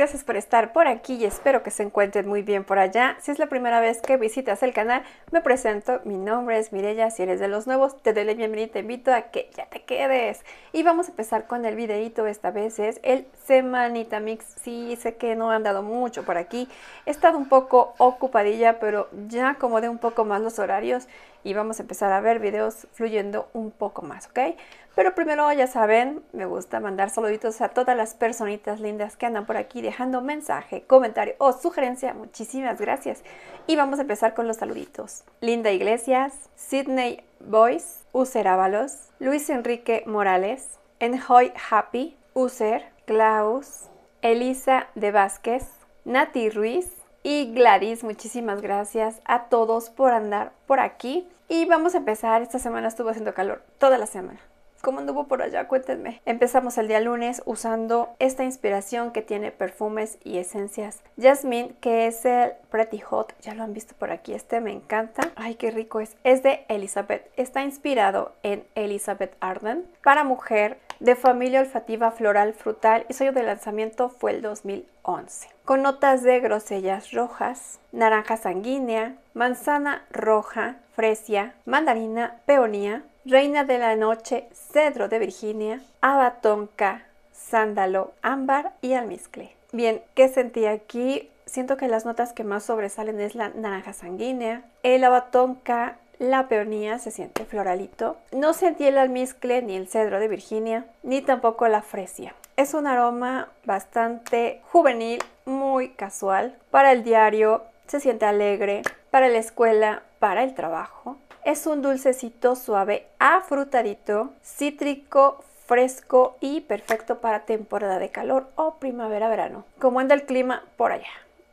gracias por estar por aquí y espero que se encuentren muy bien por allá. Si es la primera vez que visitas el canal, me presento, mi nombre es Mirella, si eres de los nuevos, te doy la bienvenida y te invito a que ya te quedes. Y vamos a empezar con el videito, esta vez es el Semanita Mix. Sí, sé que no han dado mucho por aquí, he estado un poco ocupadilla, pero ya acomodé un poco más los horarios y vamos a empezar a ver videos fluyendo un poco más, ¿ok? Pero primero, ya saben, me gusta mandar saluditos a todas las personitas lindas que andan por aquí dejando mensaje, comentario o sugerencia. Muchísimas gracias. Y vamos a empezar con los saluditos. Linda Iglesias, Sidney Boyce, User Ábalos, Luis Enrique Morales, Enjoy Happy, User, Klaus, Elisa de Vázquez, Nati Ruiz y Gladys. Muchísimas gracias a todos por andar por aquí. Y vamos a empezar. Esta semana estuvo haciendo calor toda la semana. ¿Cómo anduvo por allá? Cuéntenme. Empezamos el día lunes usando esta inspiración que tiene perfumes y esencias. Jasmine, que es el Pretty Hot, ya lo han visto por aquí, este me encanta. Ay, qué rico es. Es de Elizabeth. Está inspirado en Elizabeth Arden para mujer de familia olfativa floral frutal y su año de lanzamiento fue el 2011. Con notas de grosellas rojas, naranja sanguínea, manzana roja, fresia, mandarina, peonía, Reina de la Noche, Cedro de Virginia, Abatonca, Sándalo, Ámbar y Almizcle. Bien, ¿qué sentí aquí? Siento que las notas que más sobresalen es la naranja sanguínea, el abatonca, la peonía, se siente floralito. No sentí el almizcle ni el cedro de Virginia, ni tampoco la fresia. Es un aroma bastante juvenil, muy casual. Para el diario se siente alegre, para la escuela, para el trabajo. Es un dulcecito suave, afrutadito, cítrico, fresco y perfecto para temporada de calor o primavera-verano. Como anda el clima por allá,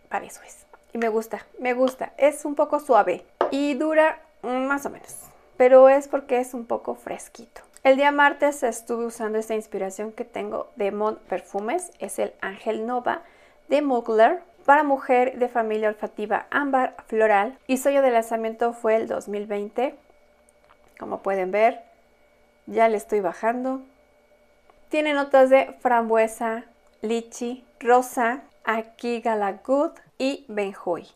para eso es. Y me gusta, me gusta. Es un poco suave y dura más o menos, pero es porque es un poco fresquito. El día martes estuve usando esta inspiración que tengo de Mont Perfumes, es el Ángel Nova de Mugler para mujer de familia olfativa ámbar floral y suyo de lanzamiento fue el 2020. Como pueden ver, ya le estoy bajando. Tiene notas de frambuesa, lichi, rosa, aquí galagud y benjoy.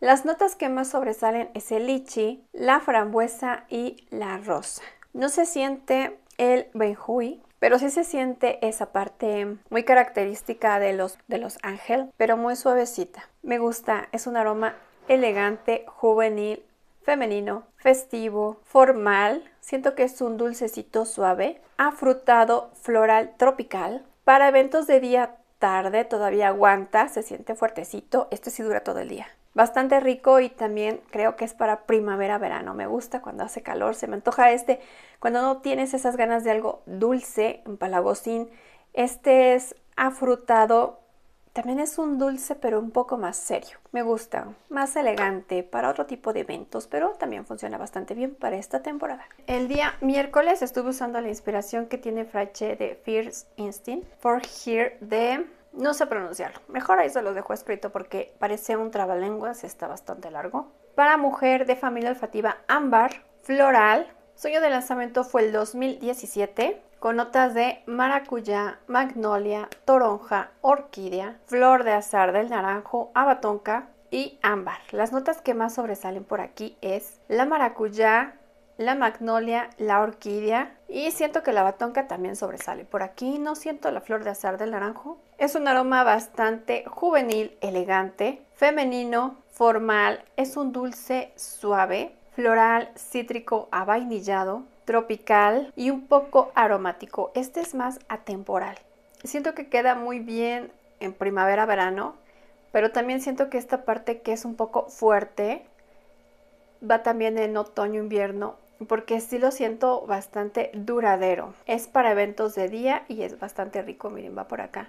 Las notas que más sobresalen es el lichi, la frambuesa y la rosa. No se siente el benjuy, pero sí se siente esa parte muy característica de los, de los ángel, pero muy suavecita. Me gusta, es un aroma elegante, juvenil, femenino, festivo, formal. Siento que es un dulcecito suave, afrutado, floral, tropical. Para eventos de día tarde todavía aguanta, se siente fuertecito. Este sí dura todo el día bastante rico y también creo que es para primavera-verano. Me gusta cuando hace calor, se me antoja este. Cuando no tienes esas ganas de algo dulce, empalagocín, este es afrutado. También es un dulce, pero un poco más serio. Me gusta, más elegante para otro tipo de eventos, pero también funciona bastante bien para esta temporada. El día miércoles estuve usando la inspiración que tiene Frache de Fierce Instinct for Here de no sé pronunciarlo. Mejor ahí se los dejo escrito porque parece un trabalenguas, está bastante largo. Para mujer de familia olfativa ámbar, floral. Sueño de lanzamiento fue el 2017 con notas de maracuyá, magnolia, toronja, orquídea, flor de azar del naranjo, abatonca y ámbar. Las notas que más sobresalen por aquí es la maracuyá, la magnolia, la orquídea y siento que la batonca también sobresale. Por aquí no siento la flor de azar del naranjo. Es un aroma bastante juvenil, elegante, femenino, formal. Es un dulce suave, floral, cítrico, avainillado, tropical y un poco aromático. Este es más atemporal. Siento que queda muy bien en primavera-verano, pero también siento que esta parte que es un poco fuerte va también en otoño-invierno porque sí lo siento bastante duradero. Es para eventos de día y es bastante rico, miren, va por acá.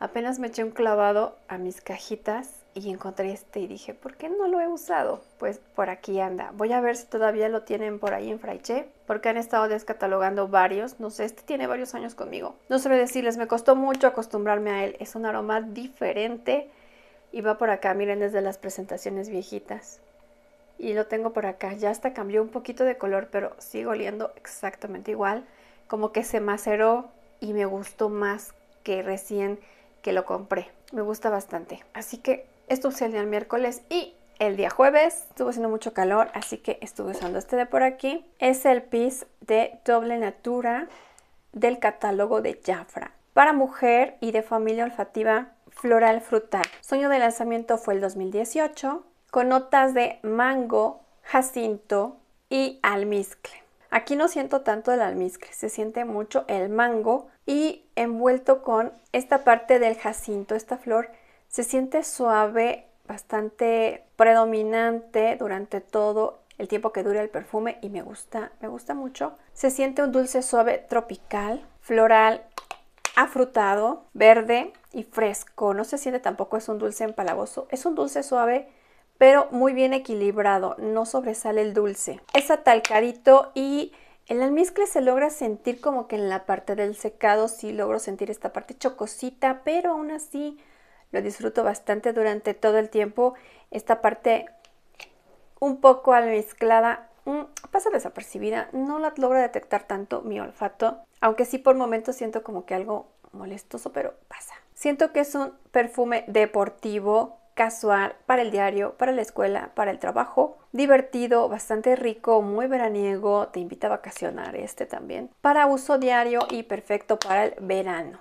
Apenas me eché un clavado a mis cajitas y encontré este y dije, ¿por qué no lo he usado? Pues por aquí anda. Voy a ver si todavía lo tienen por ahí en Fraiche, porque han estado descatalogando varios. No sé, este tiene varios años conmigo. No suelo decirles, me costó mucho acostumbrarme a él. Es un aroma diferente y va por acá, miren, desde las presentaciones viejitas y lo tengo por acá. Ya hasta cambió un poquito de color, pero sigue oliendo exactamente igual. Como que se maceró y me gustó más que recién que lo compré. Me gusta bastante. Así que esto usé el día miércoles y el día jueves estuvo haciendo mucho calor, así que estuve usando este de por aquí. Es el Piece de Doble Natura del catálogo de Jafra. Para mujer y de familia olfativa floral frutal. Sueño de lanzamiento fue el 2018 con notas de mango, jacinto y almizcle. Aquí no siento tanto el almizcle, se siente mucho el mango y envuelto con esta parte del jacinto, esta flor, se siente suave, bastante predominante durante todo el tiempo que dure el perfume y me gusta, me gusta mucho. Se siente un dulce suave tropical, floral, afrutado, verde y fresco. No se siente tampoco es un dulce empalagoso, es un dulce suave pero muy bien equilibrado, no sobresale el dulce. Es atalcarito y el almizcle se logra sentir como que en la parte del secado sí logro sentir esta parte chocosita, pero aún así lo disfruto bastante durante todo el tiempo. Esta parte un poco almizclada mm, pasa desapercibida, no la logro detectar tanto mi olfato, aunque sí por momentos siento como que algo molestoso, pero pasa. Siento que es un perfume deportivo casual, para el diario, para la escuela, para el trabajo. Divertido, bastante rico, muy veraniego, te invita a vacacionar este también. Para uso diario y perfecto para el verano.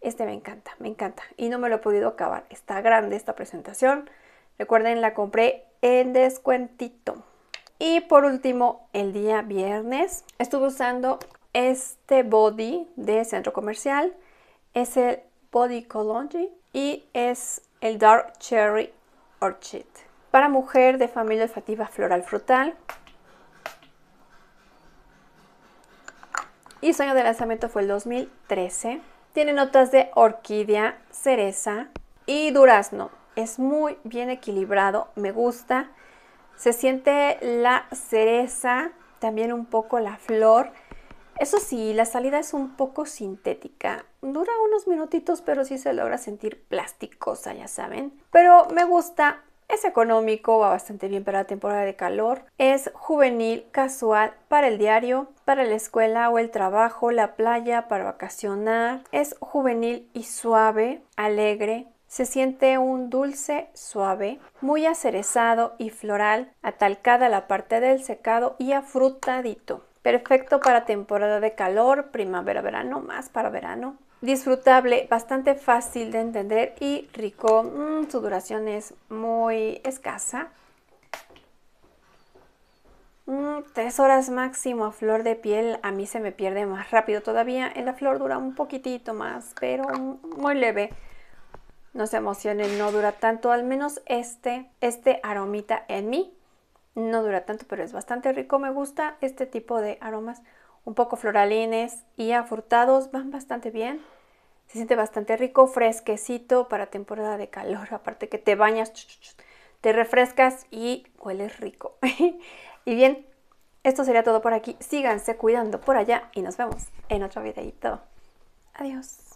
Este me encanta, me encanta. Y no me lo he podido acabar. Está grande esta presentación. Recuerden, la compré en descuentito. Y por último, el día viernes estuve usando este body de centro comercial. Es el Body Cologne. y es el Dark Cherry Orchid. Para mujer de familia olfativa floral frutal. Y su año de lanzamiento fue el 2013. Tiene notas de orquídea, cereza y durazno. Es muy bien equilibrado, me gusta. Se siente la cereza, también un poco la flor eso sí, la salida es un poco sintética. Dura unos minutitos, pero sí se logra sentir plasticosa, ya saben. Pero me gusta, es económico, va bastante bien para la temporada de calor. Es juvenil, casual, para el diario, para la escuela o el trabajo, la playa, para vacacionar. Es juvenil y suave, alegre, se siente un dulce suave, muy acerezado y floral, atalcada la parte del secado y afrutadito. Perfecto para temporada de calor, primavera-verano, más para verano. Disfrutable, bastante fácil de entender y rico. Mm, su duración es muy escasa. Mm, tres horas máximo a flor de piel. A mí se me pierde más rápido todavía. En la flor dura un poquitito más, pero muy leve. No se emocionen, no dura tanto. Al menos este, este aromita en mí no dura tanto, pero es bastante rico. Me gusta este tipo de aromas un poco floralines y afrutados. Van bastante bien. Se siente bastante rico, fresquecito para temporada de calor. Aparte que te bañas, te refrescas y hueles rico. y bien, esto sería todo por aquí. Síganse cuidando por allá y nos vemos en otro videito. Adiós.